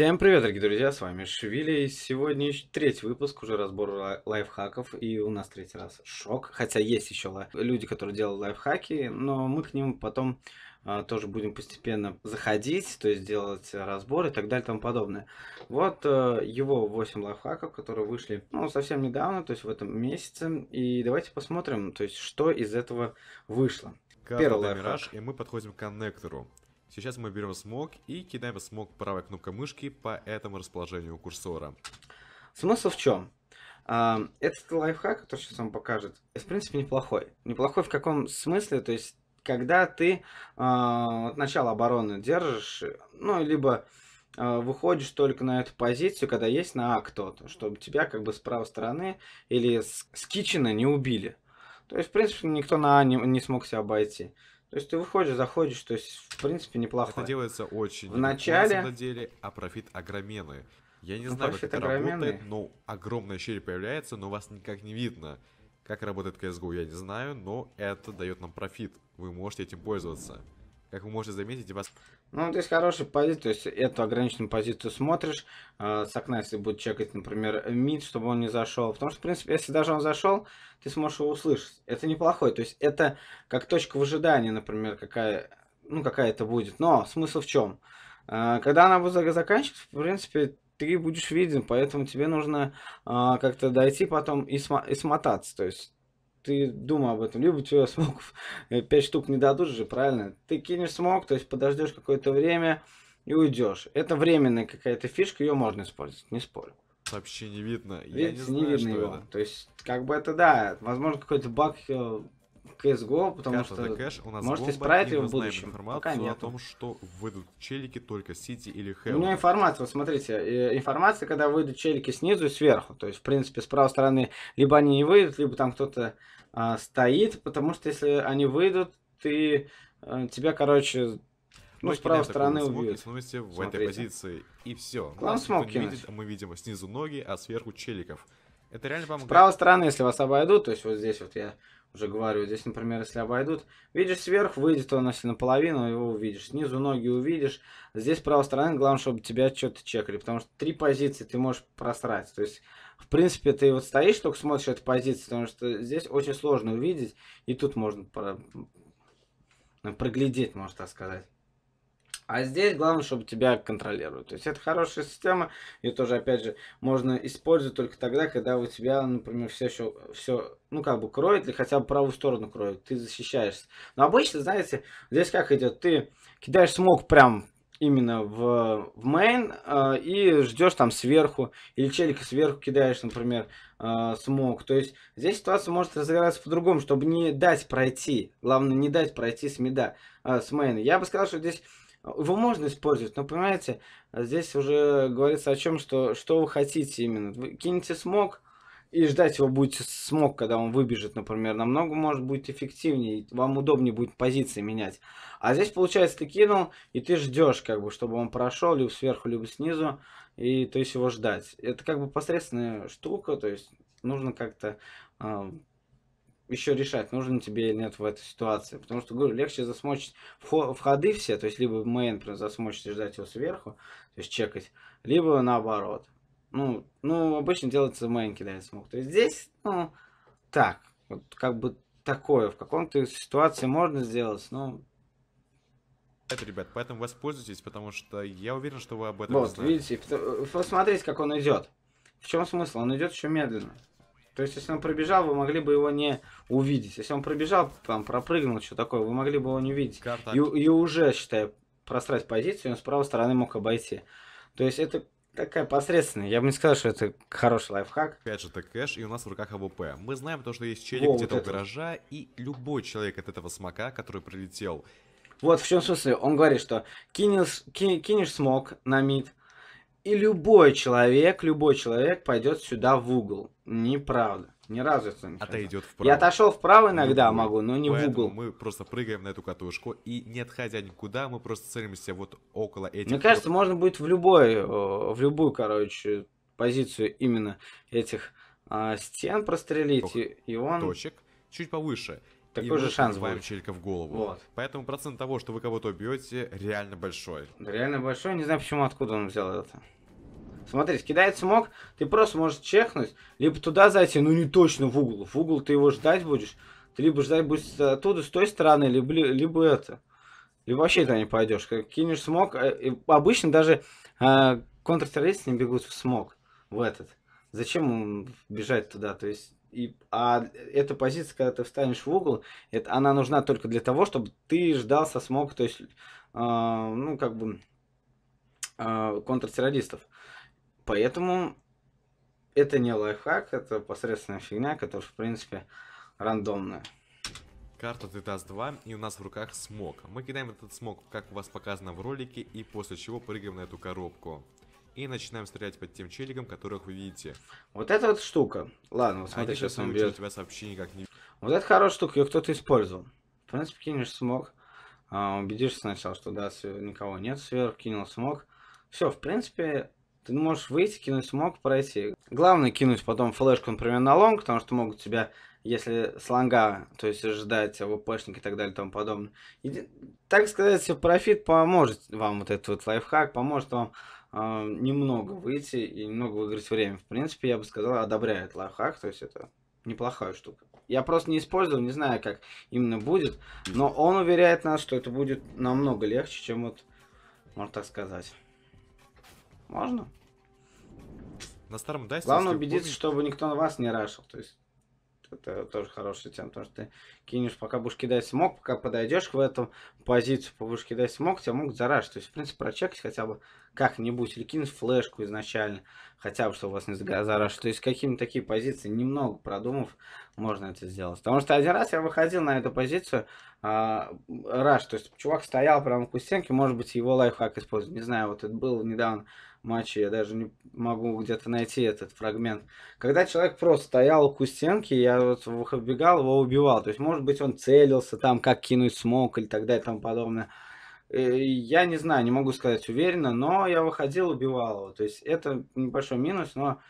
Всем привет, дорогие друзья, с вами Швили. Сегодня третий выпуск, уже разбор лайфхаков, и у нас третий раз шок. Хотя есть еще люди, которые делают лайфхаки, но мы к ним потом а, тоже будем постепенно заходить, то есть делать разбор и так далее и тому подобное. Вот а, его 8 лайфхаков, которые вышли ну, совсем недавно, то есть в этом месяце. И давайте посмотрим, то есть что из этого вышло. Первый лайфхак. Мираж, и мы подходим к коннектору. Сейчас мы берем смог и кидаем смог правой кнопкой мышки по этому расположению курсора. Смысл в чем? А, этот лайфхак, который сейчас вам покажет, в принципе неплохой. Неплохой в каком смысле? То есть, когда ты а, от начала обороны держишь, ну, либо а, выходишь только на эту позицию, когда есть на А кто-то, чтобы тебя как бы с правой стороны или с, кичина не убили. То есть, в принципе, никто на А не, не смог себя обойти. То есть ты выходишь, заходишь, то есть в принципе неплохо. Это делается очень. В начале. На самом деле, а профит огроменный. Я не ну, знаю, как это огроменный. работает, но огромная щель появляется, но вас никак не видно. Как работает CSGO, я не знаю, но это дает нам профит. Вы можете этим пользоваться. Как вы можете заметить, вас... Ну, здесь хорошая позиция, то есть эту ограниченную позицию смотришь, э, с окна, если будет чекать, например, мид, чтобы он не зашел, потому что, в принципе, если даже он зашел, ты сможешь его услышать. Это неплохой, то есть это как точка в ожидании, например, какая, ну, какая это будет, но смысл в чем? Э, когда она будет заканчиваться, в принципе, ты будешь виден, поэтому тебе нужно э, как-то дойти потом и, смо и смотаться, то есть ты думай об этом. Либо тебе смог 5 штук не дадут же, правильно? Ты кинешь смог, то есть подождешь какое-то время и уйдешь. Это временная какая-то фишка, ее можно использовать, не спорю. Вообще не видно. Видите, Я не, не знаю, видно его. Это. То есть, как бы это да, возможно, какой-то баг э, CSGO, потому Карта что кэш, у нас может исправить его в будущем. информацию Пока нет. о том, что выйдут челики только Сити или Hell. У меня информация, вот смотрите, э, информация, когда выйдут челики снизу и сверху. То есть, в принципе, с правой стороны либо они не выйдут, либо там кто-то а, стоит, потому что если они выйдут, ты а, тебя, короче, ну, с правой стороны убьют. Смотрите. в этой позиции, и все. Клан смог видит, а Мы видим снизу ноги, а сверху челиков. Это реально помогает. С правой стороны, если вас обойдут, то есть вот здесь вот я уже говорю. Здесь, например, если обойдут, видишь сверх выйдет он, если наполовину, его увидишь. Снизу ноги увидишь. Здесь правая сторона, главное, чтобы тебя что-то чекали, потому что три позиции ты можешь просрать. То есть, в принципе, ты вот стоишь, только смотришь эту позицию, потому что здесь очень сложно увидеть, и тут можно про... проглядеть, можно так сказать. А здесь главное, чтобы тебя контролируют. То есть это хорошая система, ее тоже, опять же, можно использовать только тогда, когда у тебя, например, все еще, все, ну, как бы кроет, или хотя бы правую сторону кроет, ты защищаешься. Но обычно, знаете, здесь как идет, ты кидаешь смог прям именно в, в main э, и ждешь там сверху, или челик сверху кидаешь, например, э, смог. То есть здесь ситуация может разыграться по-другому, чтобы не дать пройти. Главное, не дать пройти с меда, э, с мейна. Я бы сказал, что здесь его можно использовать, но понимаете, здесь уже говорится о чем, что, что вы хотите именно. Вы кинете смог и ждать его будете смог, когда он выбежит, например, намного может быть эффективнее, вам удобнее будет позиции менять. А здесь, получается, ты кинул, и ты ждешь, как бы, чтобы он прошел, либо сверху, либо снизу, и то есть его ждать. Это как бы посредственная штука, то есть нужно как-то а, еще решать, нужно тебе или нет в этой ситуации. Потому что, говорю, легче засмочить входы все, то есть либо мейн прям засмочить и ждать его сверху, то есть чекать, либо наоборот. Ну, ну обычно делается мейн кидает смог. То есть здесь, ну, так, вот как бы такое, в каком-то ситуации можно сделать, но... Это, ребят, поэтому воспользуйтесь, потому что я уверен, что вы об этом Вот, знаете. видите, посмотрите, как он идет. В чем смысл? Он идет еще медленно. То есть, если он пробежал, вы могли бы его не увидеть. Если он пробежал, там, пропрыгнул, что такое, вы могли бы его не увидеть. Карта. И, и уже, считай, просрать позицию, он с правой стороны мог обойти. То есть, это такая посредственная. Я бы не сказал, что это хороший лайфхак. Опять же, это кэш, и у нас в руках АВП. Мы знаем то, что есть челик где-то вот у гаража, и любой человек от этого смока, который прилетел... Вот в чем смысле. Он говорит, что кинешь, кинешь смог на мид, и любой человек, любой человек пойдет сюда в угол. Неправда. Ни разу это не Отойдет вправо. Я отошел вправо ну иногда Любой. могу, но не в угол. мы просто прыгаем на эту катушку и не отходя никуда, мы просто целимся вот около этих... Мне кажется, вот... можно будет в любой, э, в любую, короче, позицию именно этих а, стен прострелить, Ох, и, и он... Точек чуть повыше. Такой и же шанс будет. челика в голову. Вот. Поэтому процент того, что вы кого-то убьете, реально большой. реально большой, не знаю почему, откуда он взял это. Смотри, скидает смог, ты просто можешь чехнуть либо туда зайти, ну не точно в угол. В угол ты его ждать будешь, ты либо ждать будешь оттуда, с той стороны, либо, либо это. Либо вообще туда не пойдешь. Как кинешь смог, э, обычно даже э, контртеррористы не бегут в смог, в этот. Зачем бежать туда? То есть и, а эта позиция, когда ты встанешь в угол, это, она нужна только для того, чтобы ты ждался, смог, то есть, э, ну, как бы, э, контртеррористов. Поэтому это не лайфхак, это посредственная фигня, которая, в принципе, рандомная. Карта Титас 2 и у нас в руках смог. Мы кидаем этот смог, как у вас показано в ролике, и после чего прыгаем на эту коробку и начинаем стрелять под тем челиком, которых вы видите. Вот эта вот штука. Ладно, вот а смотри, а сейчас он бьет. тебя сообщение как не... Вот это хорошая штука, ее кто-то использовал. В принципе, кинешь смог. А, убедишься сначала, что да, никого нет сверху, кинул смог. Все, в принципе, ты можешь выйти, кинуть смог, пройти. Главное кинуть потом флешку, например, на лонг, потому что могут тебя, если с лонга, то есть ожидать ВПшник и так далее и тому подобное. И, так сказать, профит поможет вам вот этот вот лайфхак, поможет вам э, немного выйти и немного выиграть время. В принципе, я бы сказал, одобряет лайфхак, то есть это неплохая штука. Я просто не использовал, не знаю, как именно будет, но он уверяет нас, что это будет намного легче, чем вот, можно так сказать. Можно? На старом дайсе... Главное убедиться, помните... чтобы никто на вас не рашил, то есть... Это тоже хорошая тема, потому что ты кинешь, пока будешь кидать смог, пока подойдешь в эту позицию, будешь кидать смог, тебя могут заражить. То есть, в принципе, прочекать хотя бы как-нибудь, или кинуть флешку изначально, хотя бы, чтобы вас не заражили. То есть, какими такие позиции, немного продумав, можно это сделать. Потому что один раз я выходил на эту позицию, а, раш, то есть, чувак стоял прямо в кустенке, может быть, его лайфхак использовать, не знаю, вот это было недавно матче, я даже не могу где-то найти этот фрагмент, когда человек просто стоял у стенки, я вот выбегал, его убивал. То есть, может быть, он целился там, как кинуть смог или так далее и тому подобное. Э, я не знаю, не могу сказать уверенно, но я выходил, убивал его. То есть, это небольшой минус, но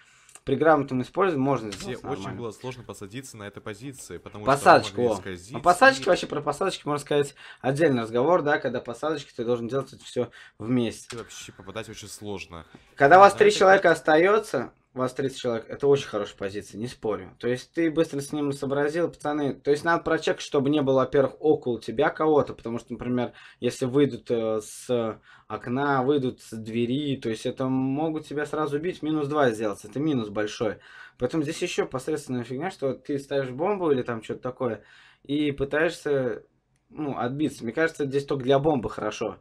при грамотном использовании можно сделать Где очень было сложно посадиться на этой позиции, потому посадочку, что скользить. А посадочки, вообще про посадочки можно сказать отдельный разговор, да, когда посадочки ты должен делать это все вместе. И вообще попадать очень сложно. Когда и у вас три человека остается, вас 30 человек, это очень хорошая позиция, не спорю. То есть ты быстро с ним сообразил, пацаны. То есть надо прочекать, чтобы не было, во-первых, около тебя кого-то, потому что, например, если выйдут э, с окна, выйдут с двери, то есть это могут тебя сразу убить, минус 2 сделать, это минус большой. Поэтому здесь еще посредственная фигня, что ты ставишь бомбу или там что-то такое, и пытаешься ну, отбиться. Мне кажется, здесь только для бомбы хорошо.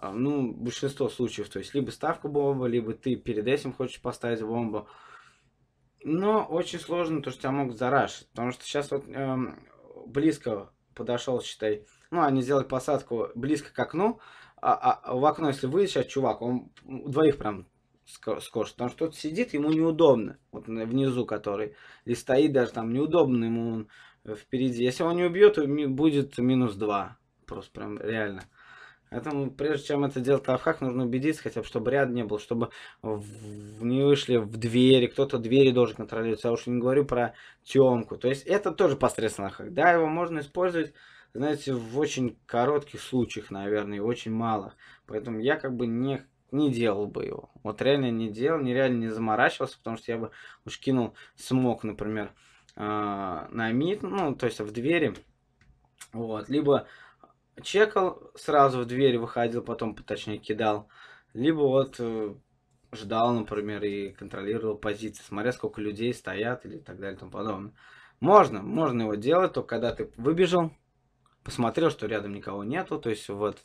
А, ну, большинство случаев, то есть либо ставка бомба, либо ты перед этим хочешь поставить бомбу. Но очень сложно, то, что тебя могут зарашить, потому что сейчас вот эм, близко подошел, считай, ну, они сделали посадку близко к окну, а, а, а в окно, если выйдет сейчас чувак, он двоих прям скошет, потому что тот сидит, ему неудобно, вот внизу который, или стоит даже там, неудобно ему он э, впереди. Если он не убьет, будет минус два, просто прям реально. Поэтому, ну, прежде чем это делать лайфхак, нужно убедиться хотя бы, чтобы ряд не был, чтобы в, не вышли в двери, кто-то двери должен контролировать. Я уж не говорю про темку. То есть это тоже посредственно лайфхак. Да, его можно использовать, знаете, в очень коротких случаях, наверное, и очень малых. Поэтому я как бы не не делал бы его. Вот реально не делал, нереально не заморачивался, потому что я бы уж кинул смог, например, э, на мид, ну, то есть в двери. Вот, либо чекал, сразу в дверь выходил, потом, точнее, кидал. Либо вот э, ждал, например, и контролировал позиции, смотря сколько людей стоят или так далее и тому подобное. Можно, можно его делать, только когда ты выбежал, посмотрел, что рядом никого нету, то есть вот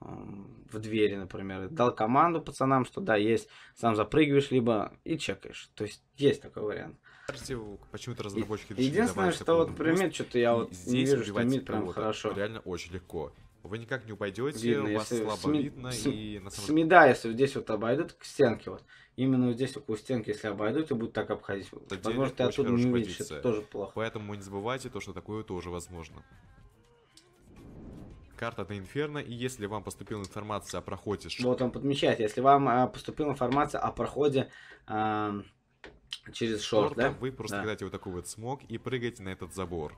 в двери, например, дал команду пацанам, что да, есть, сам запрыгиваешь, либо и чекаешь. То есть есть такой вариант. Почему-то разработчики решили Единственное, что вот про мид что-то я вот не вижу, что мид прям хорошо. Реально очень легко. Вы никак не упадете, видно, вас слабо с видно с, и на самом... С меда, если здесь вот обойдут к стенке вот, именно вот здесь около стенки, если обойдут и будут так обходить, это возможно, ты оттуда не увидишь, это тоже плохо. Поэтому не забывайте то, что такое тоже возможно. Карта до Инферно, и если вам поступила информация о проходе... Вот он подмечает, если вам э, поступила информация о проходе... Э, Через шорт, шорта, да? Вы просто да. кидаете вот такой вот смог и прыгаете на этот забор.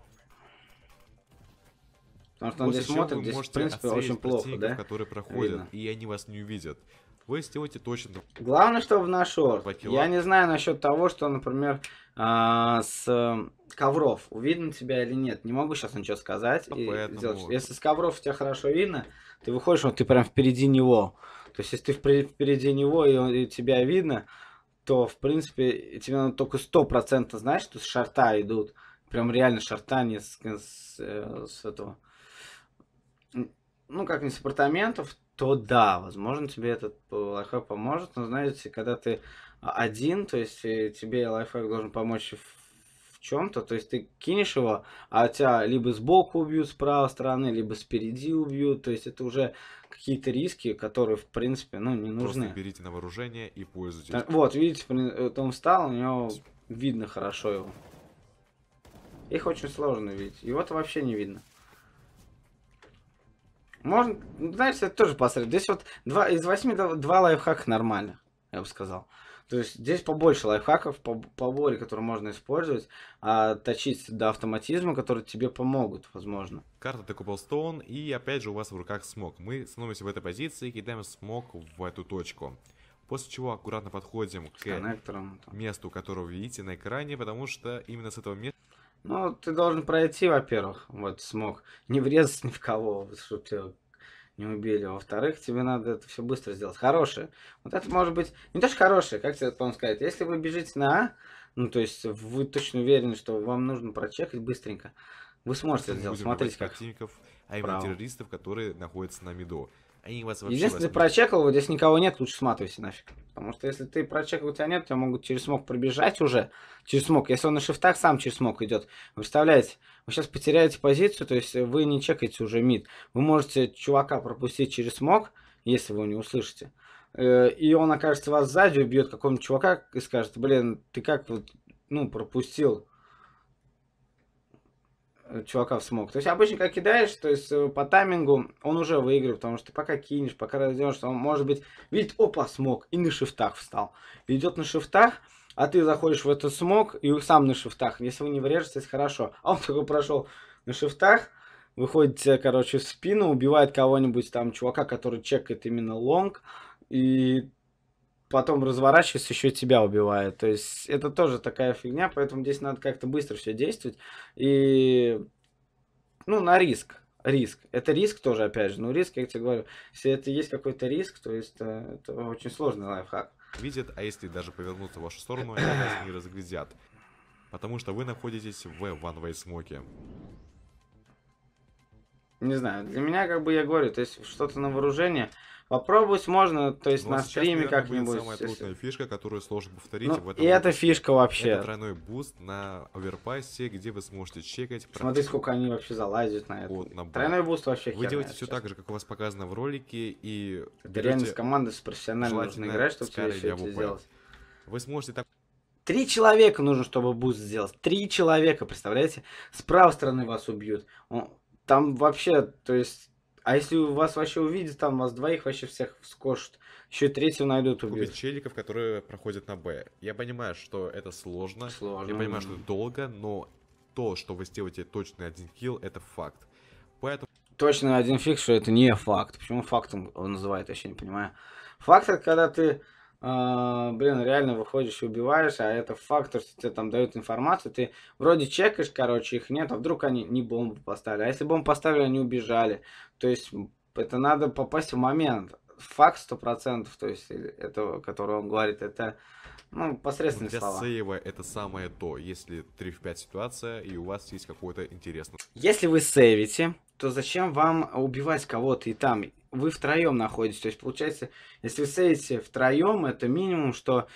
Потому что он После здесь смотрит, здесь, в принципе, очень плохо, да? которые проходят, Видно. и они вас не увидят. Вы сделаете точно... Главное, чтобы на шорт. Я не знаю насчет того, что, например, а, э, с ковров, увидно тебя или нет. Не могу сейчас ничего сказать. Ну, и поэтому... Если с ковров тебя хорошо видно, ты выходишь, вот ты прям впереди него. То есть, если ты впереди него, и, он, и тебя видно, то, в принципе, тебе надо только стопроцентно знать, что с шарта идут. Прям реально шарта не с, с, э, с этого... Ну, как не с апартаментов, то да, возможно, тебе этот лайфхак поможет. Но, знаете, когда ты один, то есть э, тебе лайфхак должен помочь в чем-то. То есть ты кинешь его, а тебя либо сбоку убьют с правой стороны, либо спереди убьют. То есть это уже какие-то риски, которые, в принципе, ну, не нужны. Просто берите на вооружение и пользуйтесь. Так, э, вот, видите, э, он встал, у него видно хорошо его. Их очень сложно видеть. Его-то вообще не видно. Можно, ну, знаешь, это тоже посредством. Здесь вот два, из восьми два лайфхака нормально, я бы сказал. То есть здесь побольше лайфхаков, поболее, которые можно использовать, а точить до автоматизма, которые тебе помогут, возможно. Карта ты купил стоун, и опять же у вас в руках смог. Мы становимся в этой позиции и кидаем смог в эту точку. После чего аккуратно подходим к коннектором. месту, которое вы видите на экране, потому что именно с этого места... Ну, ты должен пройти, во-первых, вот смог. Не врезать ни в кого, чтобы не убили. Во-вторых, тебе надо это все быстро сделать. Хорошее. Вот это может быть не то, что хорошее, как тебе по-моему сказать. Если вы бежите на А, ну то есть вы точно уверены, что вам нужно прочекать быстренько, вы сможете это сделать. Смотрите, как. противников, а именно террористов, которые находятся на МИДО. Они вас вообще Если ты прочекал, вот здесь никого нет, лучше сматывайся нафиг. Потому что если ты прочекал, у тебя нет, тебя могут через смог пробежать уже. Через смог. Если он на шифтах, сам через смог идет. Вы представляете, вы сейчас потеряете позицию, то есть вы не чекаете уже мид. Вы можете чувака пропустить через смог, если вы его не услышите. Э, и он окажется вас сзади, убьет какого-нибудь чувака и скажет, блин, ты как вот, ну, пропустил Э, чувака в смог. То есть обычно как кидаешь, то есть э, по таймингу он уже выигрывает, потому что пока кинешь, пока разделаешься, он может быть видит, опа, смог, и на шифтах встал. Идет на шифтах, а ты заходишь в этот смог и сам на шифтах. Если вы не врежетесь, хорошо. А он такой прошел на шифтах, выходит тебе, короче, в спину, убивает кого-нибудь там, чувака, который чекает именно лонг, и потом разворачивается, еще тебя убивает. То есть это тоже такая фигня, поэтому здесь надо как-то быстро все действовать. И, ну, на риск. Риск. Это риск тоже, опять же. Ну, риск, я тебе говорю, если это есть какой-то риск, то есть это, это очень сложный лайфхак. Видят, а если даже повернуться в вашу сторону, они вас не разглядят. Потому что вы находитесь в One Way Smoke. Не знаю, для меня, как бы я говорю, то есть что-то на вооружение, Попробовать можно, то есть Но ну, на а стриме как-нибудь. Это самая трудная фишка, которую сложно повторить. Ну, в этом и это фишка вообще. Это тройной буст на оверпассе, где вы сможете чекать. Смотри, сколько они вообще залазят на это. Вот, на тройной буст вообще Вы делаете все так же, как у вас показано в ролике, и... Это реально с командой с профессиональной нужно играть, чтобы тебе все это сделать. Вы сможете так... Три человека нужно, чтобы буст сделать. Три человека, представляете? С правой стороны вас убьют. Там вообще, то есть а если вас вообще увидят, там вас двоих вообще всех скошут. Еще и третьего найдут убьют. Купить челиков, которые проходят на Б. Я понимаю, что это сложно. Сложно. Я понимаю, что это долго, но то, что вы сделаете точный один килл, это факт. Поэтому... Точно один фикс, что это не факт. Почему фактом он называет, я еще не понимаю. Факт это когда ты а, блин, реально выходишь и убиваешь, а это фактор, что тебе там дают информацию, ты вроде чекаешь, короче, их нет, а вдруг они не бомбу поставили, а если бомбу поставили, они убежали, то есть это надо попасть в момент, факт сто процентов, то есть э, это, который он говорит, это ну, ну, посредственные Для слова. сейва это самое то, если 3 в 5 ситуация, и у вас есть какой-то интересный... Если вы сейвите, то зачем вам убивать кого-то и там? вы втроем находитесь. То есть, получается, если вы сейвите втроем, это минимум, что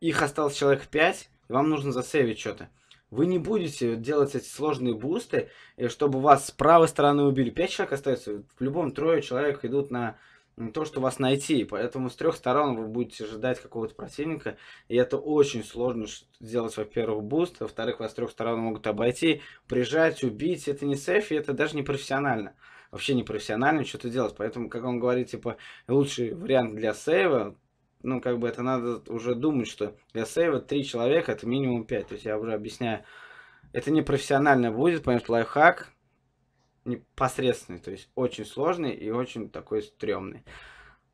их осталось человек 5, и вам нужно засейвить что-то. Вы не будете делать эти сложные бусты, э, чтобы вас с правой стороны убили. Пять человек остается, в любом трое человек идут на то, что вас найти. Поэтому с трех сторон вы будете ждать какого-то противника. И это очень сложно сделать, во-первых, буст. Во-вторых, вас с трех сторон могут обойти, прижать, убить. Это не сейф, и это даже не профессионально вообще непрофессионально что-то делать. Поэтому, как он говорит, типа, лучший вариант для сейва, ну, как бы это надо уже думать, что для сейва три человека это минимум 5. То есть я уже объясняю, это непрофессионально будет, потому что лайфхак непосредственный, то есть очень сложный и очень такой стрёмный.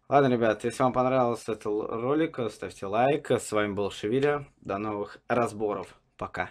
Ладно, ребят, если вам понравился этот ролик, ставьте лайк. С вами был Шевиля. До новых разборов. Пока.